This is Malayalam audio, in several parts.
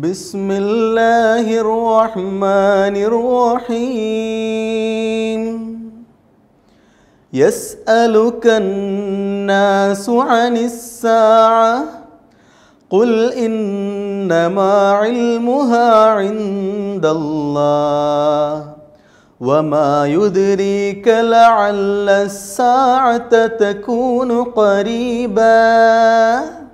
بسم الله الرحمن الرحيم يسألك الناس عن الساعة قل إنما علمها عند الله وما يدريك لعل الساعة تكون قريباً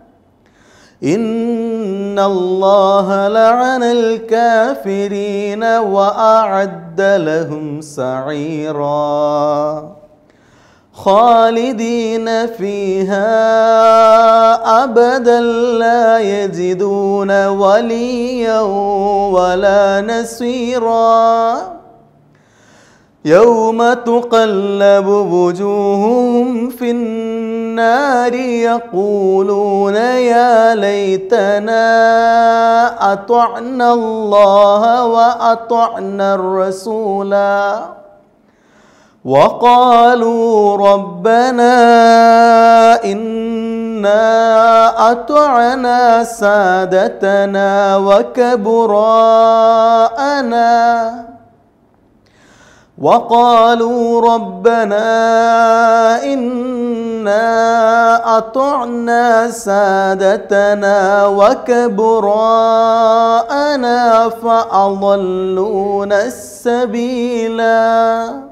إن الله لعن الكافرين وأعد لهم سعيرا خالدين فيها أبدا لا يجدون وليا ولا نصيرا يوم تقلب وجوههم في النار يقولون يا ليتنا أطعنا الله وأطعنا الرسولا وقالوا ربنا إنا أطعنا سادتنا وكبراءنا وقالوا ربنا انا اطعنا سادتنا وكبراءنا فاضلونا السبيلا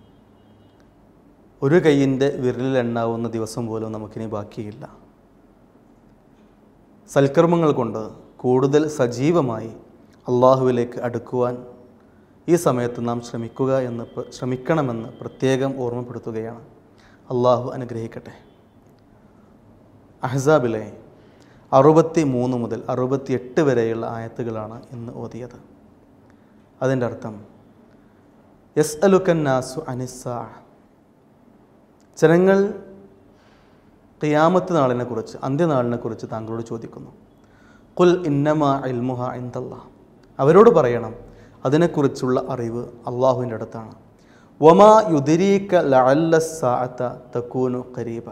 ഒരു കൈയിൻ്റെ വിരലിലെണ്ണാവുന്ന ദിവസം പോലും നമുക്കിനി ബാക്കിയില്ല സൽക്കർമ്മങ്ങൾ കൊണ്ട് കൂടുതൽ സജീവമായി അള്ളാഹുവിലേക്ക് അടുക്കുവാൻ ഈ സമയത്ത് നാം ശ്രമിക്കുക എന്ന് ശ്രമിക്കണമെന്ന് പ്രത്യേകം ഓർമ്മപ്പെടുത്തുകയാണ് അള്ളാഹു അനുഗ്രഹിക്കട്ടെ അഹ്സാബിലെ അറുപത്തി മൂന്ന് മുതൽ എട്ട് വരെയുള്ള ആയത്തുകളാണ് ഇന്ന് ഓതിയത് അതിൻ്റെ അർത്ഥം അലുക്കൻ നാസു അനിസ്സാ ജനങ്ങൾ ഖിയാമത്ത് നാളിനെ കുറിച്ച് അന്ത്യനാളിനെ കുറിച്ച് താങ്കളോട് ചോദിക്കുന്നു കുൽ ഇന്നമാ ഇൽമുഹ ഇന്തല്ല അവരോട് പറയണം അതിനെക്കുറിച്ചുള്ള അറിവ് അള്ളാഹുവിൻ്റെ അടുത്താണ് ഒമാ യുദിരീക്ക ലഅല്ല തക്കൂനു കരീബ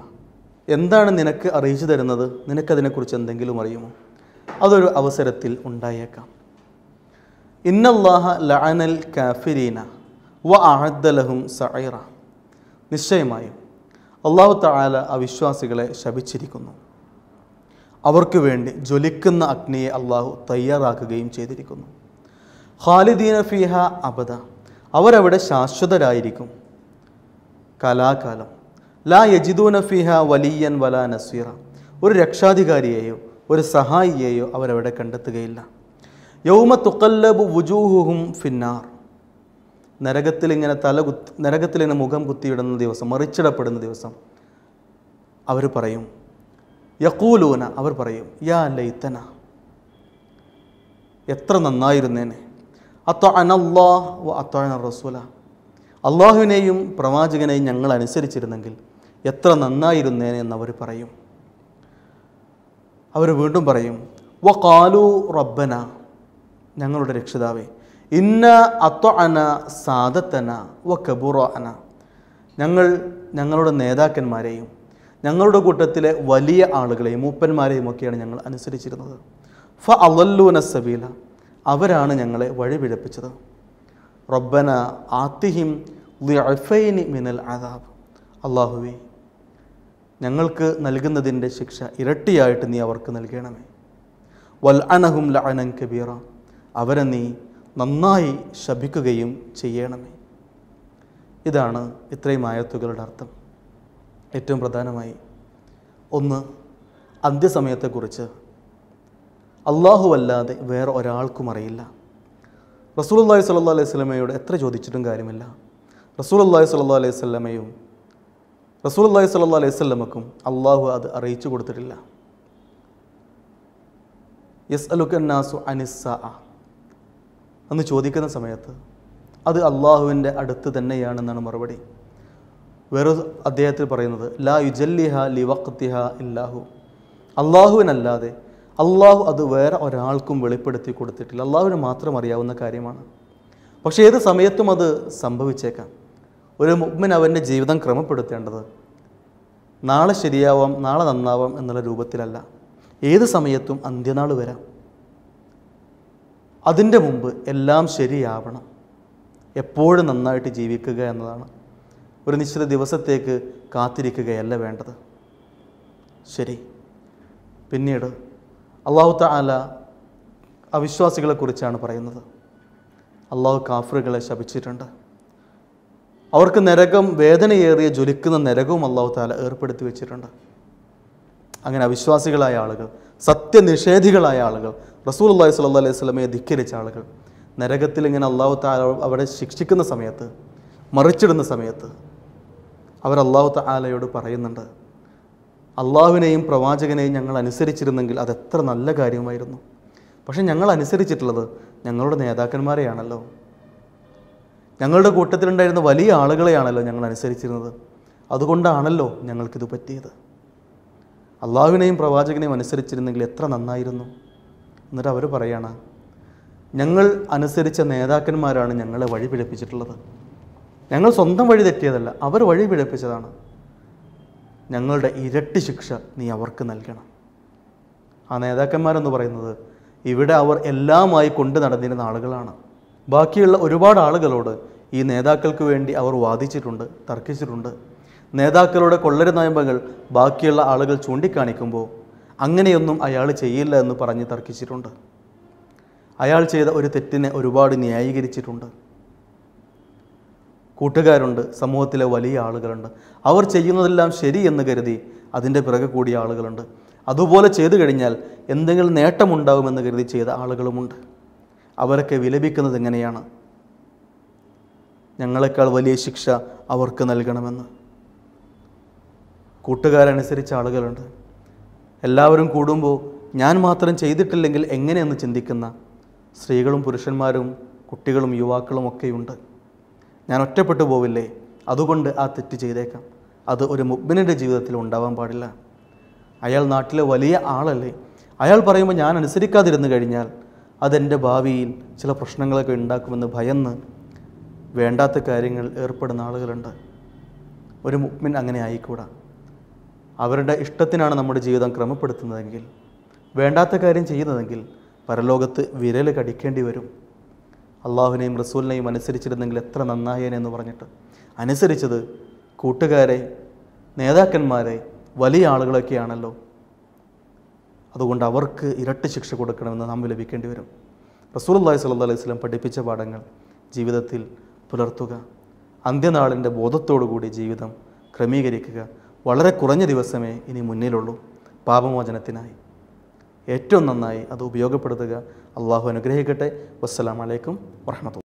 എന്താണ് നിനക്ക് അറിയിച്ചു തരുന്നത് നിനക്കതിനെക്കുറിച്ച് എന്തെങ്കിലും അറിയുമോ അതൊരു അവസരത്തിൽ ഉണ്ടായേക്കാം ഇന്നല്ലാഹ ലഅനൽ കാഫിരീന വ അഹദ്ദലഹും സൈറ നിശ്ചയമായും അള്ളാഹു താല അവിശ്വാസികളെ ശപിച്ചിരിക്കുന്നു അവർക്ക് വേണ്ടി ജ്വലിക്കുന്ന അഗ്നിയെ അള്ളാഹു തയ്യാറാക്കുകയും ചെയ്തിരിക്കുന്നു ഖാലിദീന ഫിഹ അബദ അവരവിടെ ശാശ്വതരായിരിക്കും കലാകാലം ലാ യജിദൂന ഫിഹ വലിയൻ വല നസീറ ഒരു രക്ഷാധികാരിയെയോ ഒരു സഹായിയെയോ അവരവിടെ കണ്ടെത്തുകയില്ല യൗമ തുക്കല്ലബു വുജൂഹുഹും ഫിന്നാർ നരകത്തിൽ ഇങ്ങനെ തല കുത്തി നരകത്തിൽ ഇങ്ങനെ മുഖം കുത്തിയിടുന്ന ദിവസം മറിച്ചിടപ്പെടുന്ന ദിവസം അവർ പറയും യക്കൂലൂന അവർ പറയും യാ ലൈത്തന എത്ര നന്നായിരുന്നേനെ അത്ത അനല്ലാ അത്ത റസൂല അള്ളാഹുവിനെയും പ്രവാചകനെയും ഞങ്ങൾ അനുസരിച്ചിരുന്നെങ്കിൽ എത്ര നന്നായിരുന്നേനെ അവർ പറയും അവർ വീണ്ടും പറയും വ കാലു റബ്ബന ഞങ്ങളുടെ രക്ഷിതാവേ ഇന്ന അത്വന സാദത്തന വ കബുറോന ഞങ്ങൾ ഞങ്ങളുടെ നേതാക്കന്മാരെയും ഞങ്ങളുടെ കൂട്ടത്തിലെ വലിയ ആളുകളെയും മൂപ്പന്മാരെയും ഒക്കെയാണ് ഞങ്ങൾ അനുസരിച്ചിരുന്നത് ഫ അവല്ലൂന സബീല അവരാണ് ഞങ്ങളെ വഴിപിഴപ്പിച്ചത് റബ്ബന ആത്തിഹിം ലിഅഫൈനി മിനൽ അദാബ് അള്ളാഹുവേ ഞങ്ങൾക്ക് നൽകുന്നതിൻ്റെ ശിക്ഷ ഇരട്ടിയായിട്ട് നീ അവർക്ക് നൽകണമേ വൽ അനഹും ലഅനൻ കബീറ അവരെ നീ നന്നായി ശപിക്കുകയും ചെയ്യണമേ ഇതാണ് ഇത്രയും ആയത്തുകളുടെ അർത്ഥം ഏറ്റവും പ്രധാനമായി ഒന്ന് അന്ത്യസമയത്തെക്കുറിച്ച് അള്ളാഹു അല്ലാതെ വേറെ ഒരാൾക്കും അറിയില്ല റസൂലുള്ളാഹി സ്വല്ലല്ലാഹു അലൈഹി സ്വലമയോട് എത്ര ചോദിച്ചിട്ടും കാര്യമില്ല റസൂലുള്ളാഹി സ്വല്ലല്ലാഹു അലൈഹി സ്വലമയും റസൂലുള്ളാഹി സ്വല്ലല്ലാഹു അലൈഹി സ്വലമക്കും അള്ളാഹു അത് അറിയിച്ചു കൊടുത്തിട്ടില്ല യസ് അലുഖന്നാസു അനിസ്സ എന്ന് ചോദിക്കുന്ന സമയത്ത് അത് അള്ളാഹുവിൻ്റെ അടുത്ത് തന്നെയാണെന്നാണ് മറുപടി വേറെ അദ്ദേഹത്തിൽ പറയുന്നത് ലാ യുജല്ലിഹ ലിവക്തിഹ ഇല്ലാഹു അള്ളാഹുവിനല്ലാതെ അള്ളാഹു അത് വേറെ ഒരാൾക്കും വെളിപ്പെടുത്തി കൊടുത്തിട്ടില്ല അള്ളാഹുവിന് മാത്രം അറിയാവുന്ന കാര്യമാണ് പക്ഷേ ഏത് സമയത്തും അത് സംഭവിച്ചേക്കാം ഒരു മുഗ്മൻ അവൻ്റെ ജീവിതം ക്രമപ്പെടുത്തേണ്ടത് നാളെ ശരിയാവാം നാളെ നന്നാവാം എന്നുള്ള രൂപത്തിലല്ല ഏത് സമയത്തും അന്ത്യനാൾ വരാം അതിൻ്റെ മുമ്പ് എല്ലാം ശരിയാവണം എപ്പോഴും നന്നായിട്ട് ജീവിക്കുക എന്നതാണ് ഒരു നിശ്ചിത ദിവസത്തേക്ക് കാത്തിരിക്കുകയല്ല വേണ്ടത് ശരി പിന്നീട് അള്ളാഹു താല അവിശ്വാസികളെക്കുറിച്ചാണ് പറയുന്നത് അള്ളാഹു കാഫറുകളെ ശപിച്ചിട്ടുണ്ട് അവർക്ക് നരകം വേദനയേറിയ ജ്വലിക്കുന്ന നരകവും അള്ളാഹു താല ഏർപ്പെടുത്തി വെച്ചിട്ടുണ്ട് അങ്ങനെ അവിശ്വാസികളായ ആളുകൾ സത്യനിഷേധികളായ ആളുകൾ റസൂൽ അള്ളാഹി സ്വല്ലാ അലൈഹി സ്വലമയെ ധിക്കരിച്ച ആളുകൾ നരകത്തിൽ ഇങ്ങനെ അള്ളാഹു താല അവരെ ശിക്ഷിക്കുന്ന സമയത്ത് മറിച്ചിടുന്ന സമയത്ത് അവർ അള്ളാഹു താലയോട് പറയുന്നുണ്ട് അള്ളാഹുവിനെയും പ്രവാചകനെയും ഞങ്ങൾ അനുസരിച്ചിരുന്നെങ്കിൽ അതെത്ര നല്ല കാര്യമായിരുന്നു പക്ഷേ ഞങ്ങൾ അനുസരിച്ചിട്ടുള്ളത് ഞങ്ങളുടെ നേതാക്കന്മാരെയാണല്ലോ ഞങ്ങളുടെ കൂട്ടത്തിലുണ്ടായിരുന്ന വലിയ ആളുകളെയാണല്ലോ ഞങ്ങൾ അനുസരിച്ചിരുന്നത് അതുകൊണ്ടാണല്ലോ ഞങ്ങൾക്കിത് പറ്റിയത് അള്ളാഹുവിനെയും പ്രവാചകനെയും അനുസരിച്ചിരുന്നെങ്കിൽ എത്ര നന്നായിരുന്നു എന്നിട്ട് അവർ പറയാണ് ഞങ്ങൾ അനുസരിച്ച നേതാക്കന്മാരാണ് ഞങ്ങളെ വഴി പിഴപ്പിച്ചിട്ടുള്ളത് ഞങ്ങൾ സ്വന്തം വഴി തെറ്റിയതല്ല അവർ വഴി പിഴപ്പിച്ചതാണ് ഞങ്ങളുടെ ഇരട്ടി ശിക്ഷ നീ അവർക്ക് നൽകണം ആ നേതാക്കന്മാരെന്ന് പറയുന്നത് ഇവിടെ അവർ എല്ലാമായി കൊണ്ട് നടന്നിരുന്ന ആളുകളാണ് ബാക്കിയുള്ള ഒരുപാട് ആളുകളോട് ഈ നേതാക്കൾക്ക് വേണ്ടി അവർ വാദിച്ചിട്ടുണ്ട് തർക്കിച്ചിട്ടുണ്ട് നേതാക്കളുടെ കൊള്ളരുനായ്മകൾ ബാക്കിയുള്ള ആളുകൾ ചൂണ്ടിക്കാണിക്കുമ്പോൾ അങ്ങനെയൊന്നും അയാൾ ചെയ്യില്ല എന്ന് പറഞ്ഞ് തർക്കിച്ചിട്ടുണ്ട് അയാൾ ചെയ്ത ഒരു തെറ്റിനെ ഒരുപാട് ന്യായീകരിച്ചിട്ടുണ്ട് കൂട്ടുകാരുണ്ട് സമൂഹത്തിലെ വലിയ ആളുകളുണ്ട് അവർ ചെയ്യുന്നതെല്ലാം ശരി എന്ന് കരുതി അതിൻ്റെ പിറകെ കൂടിയ ആളുകളുണ്ട് അതുപോലെ ചെയ്തു കഴിഞ്ഞാൽ എന്തെങ്കിലും നേട്ടമുണ്ടാകുമെന്ന് കരുതി ചെയ്ത ആളുകളുമുണ്ട് അവരൊക്കെ വിലപിക്കുന്നത് എങ്ങനെയാണ് ഞങ്ങളെക്കാൾ വലിയ ശിക്ഷ അവർക്ക് നൽകണമെന്ന് കൂട്ടുകാരനുസരിച്ച് ആളുകളുണ്ട് എല്ലാവരും കൂടുമ്പോൾ ഞാൻ മാത്രം ചെയ്തിട്ടില്ലെങ്കിൽ എങ്ങനെയെന്ന് ചിന്തിക്കുന്ന സ്ത്രീകളും പുരുഷന്മാരും കുട്ടികളും യുവാക്കളും ഒക്കെയുണ്ട് ഞാൻ ഒറ്റപ്പെട്ടു പോവില്ലേ അതുകൊണ്ട് ആ തെറ്റ് ചെയ്തേക്കാം അത് ഒരു മുബിനിൻ്റെ ജീവിതത്തിൽ ഉണ്ടാവാൻ പാടില്ല അയാൾ നാട്ടിലെ വലിയ ആളല്ലേ അയാൾ പറയുമ്പോൾ ഞാൻ അനുസരിക്കാതിരുന്നു കഴിഞ്ഞാൽ അതെൻ്റെ ഭാവിയിൽ ചില പ്രശ്നങ്ങളൊക്കെ ഉണ്ടാക്കുമെന്ന് ഭയന്ന് വേണ്ടാത്ത കാര്യങ്ങൾ ഏർപ്പെടുന്ന ആളുകളുണ്ട് ഒരു മുഗ്മിൻ അങ്ങനെ ആയിക്കൂടാ അവരുടെ ഇഷ്ടത്തിനാണ് നമ്മുടെ ജീവിതം ക്രമപ്പെടുത്തുന്നതെങ്കിൽ വേണ്ടാത്ത കാര്യം ചെയ്യുന്നതെങ്കിൽ പരലോകത്ത് വിരൽ കടിക്കേണ്ടി വരും അള്ളാഹുവിനെയും റസൂലിനെയും അനുസരിച്ചിരുന്നെങ്കിൽ എത്ര നന്നായേനെന്ന് പറഞ്ഞിട്ട് അനുസരിച്ചത് കൂട്ടുകാരെ നേതാക്കന്മാരെ വലിയ ആളുകളൊക്കെയാണല്ലോ അതുകൊണ്ട് അവർക്ക് ഇരട്ടി ശിക്ഷ കൊടുക്കണമെന്ന് നാം ലഭിക്കേണ്ടി വരും റസൂൽ അള്ളാഹി അലൈഹി സ്വലം പഠിപ്പിച്ച പാഠങ്ങൾ ജീവിതത്തിൽ പുലർത്തുക അന്ത്യനാളിൻ്റെ കൂടി ജീവിതം ക്രമീകരിക്കുക വളരെ കുറഞ്ഞ ദിവസമേ ഇനി മുന്നിലുള്ളൂ പാപമോചനത്തിനായി ഏറ്റവും നന്നായി അത് ഉപയോഗപ്പെടുത്തുക അള്ളാഹു അനുഗ്രഹിക്കട്ടെ വസ്സലാമലൈക്കും വർഹമത്തു